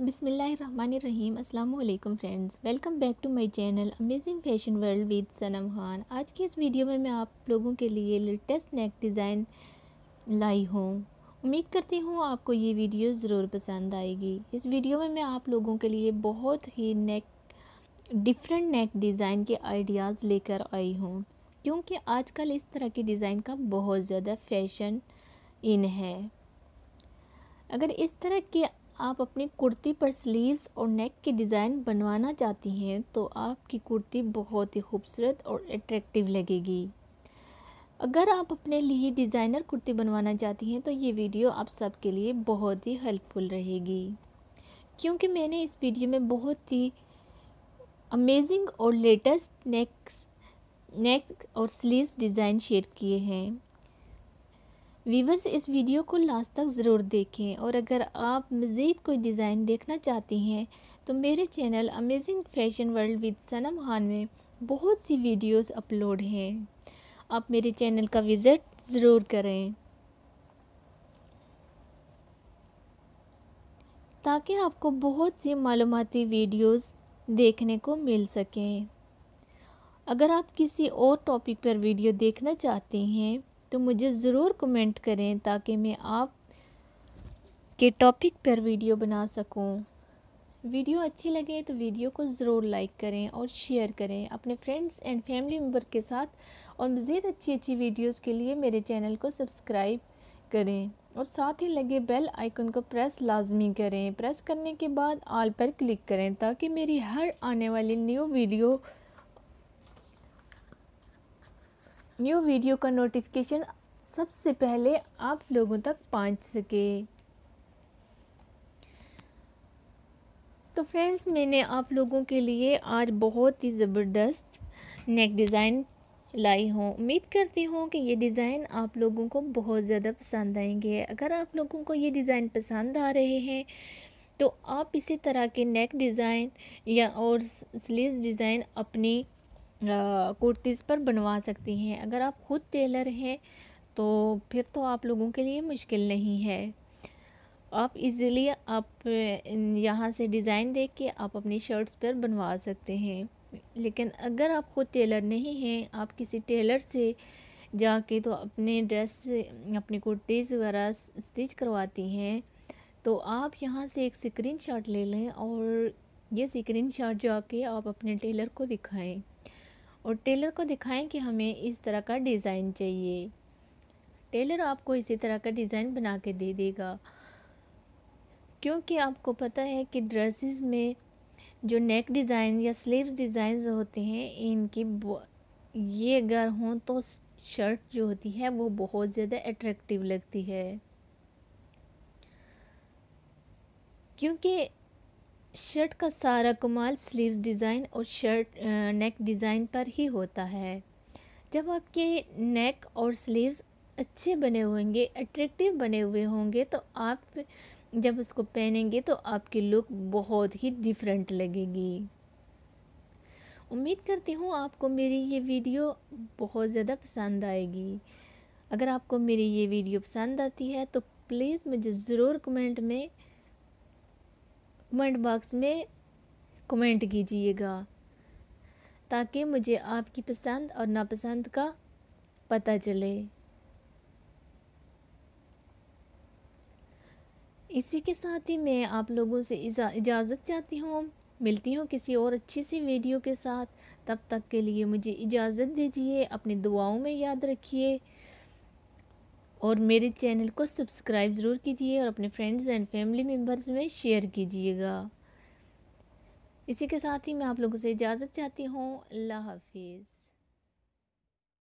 बिसमीम अल्लाम friends welcome back to my channel amazing fashion world with Sanam Khan आज की इस वीडियो में मैं आप लोगों के लिए लेटेस्ट नेक डिज़ाइन लाई हूँ उम्मीद करती हूँ आपको ये वीडियो ज़रूर पसंद आएगी इस वीडियो में मैं आप लोगों के लिए बहुत ही नेक डिफरेंट नेक डिज़ाइन के आइडियाज़ लेकर आई हूँ क्योंकि आज इस तरह के डिज़ाइन का बहुत ज़्यादा फैशन इन है अगर इस तरह के आप अपनी कुर्ती पर स्लीव्स और नेक की डिज़ाइन बनवाना चाहती हैं तो आपकी कुर्ती बहुत ही खूबसूरत और अट्रैक्टिव लगेगी अगर आप अपने लिए डिज़ाइनर कुर्ती बनवाना चाहती हैं तो ये वीडियो आप सबके लिए बहुत ही हेल्पफुल रहेगी क्योंकि मैंने इस वीडियो में बहुत ही अमेजिंग और लेटेस्ट नेक्स नेक और स्लीव्स डिज़ाइन शेयर किए हैं वीवर्स इस वीडियो को लास्ट तक ज़रूर देखें और अगर आप मज़ीद कोई डिज़ाइन देखना चाहती हैं तो मेरे channel amazing fashion world with Sanam Khan में बहुत सी वीडियोस अपलोड हैं आप मेरे चैनल का विज़िट ज़रूर करें ताकि आपको बहुत सी मालूमती वीडियोस देखने को मिल सकें अगर आप किसी और टॉपिक पर वीडियो देखना चाहते हैं तो मुझे ज़रूर कमेंट करें ताकि मैं आप के टॉपिक पर वीडियो बना सकूं। वीडियो अच्छी लगे तो वीडियो को ज़रूर लाइक करें और शेयर करें अपने फ्रेंड्स एंड फैमिली मेम्बर के साथ और मज़ीद अच्छी अच्छी वीडियोज़ के लिए मेरे चैनल को सब्सक्राइब करें और साथ ही लगे बेल आइकन को प्रेस लाजमी करें प्रेस करने के बाद आल पर क्लिक करें ताकि मेरी हर आने वाली न्यू वीडियो न्यू वीडियो का नोटिफिकेशन सबसे पहले आप लोगों तक पहुंच सके तो फ्रेंड्स मैंने आप लोगों के लिए आज बहुत ही ज़बरदस्त नेक डिज़ाइन लाई हूँ उम्मीद करती हूँ कि ये डिज़ाइन आप लोगों को बहुत ज़्यादा पसंद आएंगे अगर आप लोगों को ये डिज़ाइन पसंद आ रहे हैं तो आप इसी तरह के नेक डिज़ाइन या और स्लीव डिज़ाइन अपनी कुर्तीज़ पर बनवा सकती हैं अगर आप ख़ुद टेलर हैं तो फिर तो आप लोगों के लिए मुश्किल नहीं है आप इजीली आप यहाँ से डिज़ाइन देख के आप अपनी शर्ट्स पर बनवा सकते हैं लेकिन अगर आप ख़ुद टेलर नहीं हैं आप किसी टेलर से जाके तो अपने ड्रेस अपनी कुर्तीज़ वगैरह स्टिच करवाती हैं तो आप यहाँ से एक स्क्रीनशॉट ले लें और ये स्क्रीनशॉट जाके आप अपने टेलर को दिखाएं और टेलर को दिखाएं कि हमें इस तरह का डिज़ाइन चाहिए टेलर आपको इसी तरह का डिज़ाइन बना के दे देगा क्योंकि आपको पता है कि ड्रेसेस में जो नेक डिज़ाइन या स्लीव डिज़ाइन होते हैं इनकी ये अगर हों तो शर्ट जो होती है वो बहुत ज़्यादा अट्रैक्टिव लगती है क्योंकि शर्ट का सारा कमाल स्लीव्स डिज़ाइन और शर्ट नेक डिज़ाइन पर ही होता है जब आपके नेक और स्लीव्स अच्छे बने होंगे अट्रैक्टिव बने हुए होंगे तो आप जब उसको पहनेंगे तो आपकी लुक बहुत ही डिफरेंट लगेगी उम्मीद करती हूँ आपको मेरी ये वीडियो बहुत ज़्यादा पसंद आएगी अगर आपको मेरी ये वीडियो पसंद आती है तो प्लीज़ मुझे ज़रूर कमेंट में कमेंट बॉक्स में कमेंट कीजिएगा ताकि मुझे आपकी पसंद और नापसंद का पता चले इसी के साथ ही मैं आप लोगों से इजाज़त चाहती हूँ मिलती हूँ किसी और अच्छी सी वीडियो के साथ तब तक के लिए मुझे इजाज़त दीजिए अपनी दुआओं में याद रखिए और मेरे चैनल को सब्सक्राइब ज़रूर कीजिए और अपने फ्रेंड्स एंड फैमिली मेम्बर्स में शेयर कीजिएगा इसी के साथ ही मैं आप लोगों से इजाज़त चाहती हूँ अल्लाह हाफिज़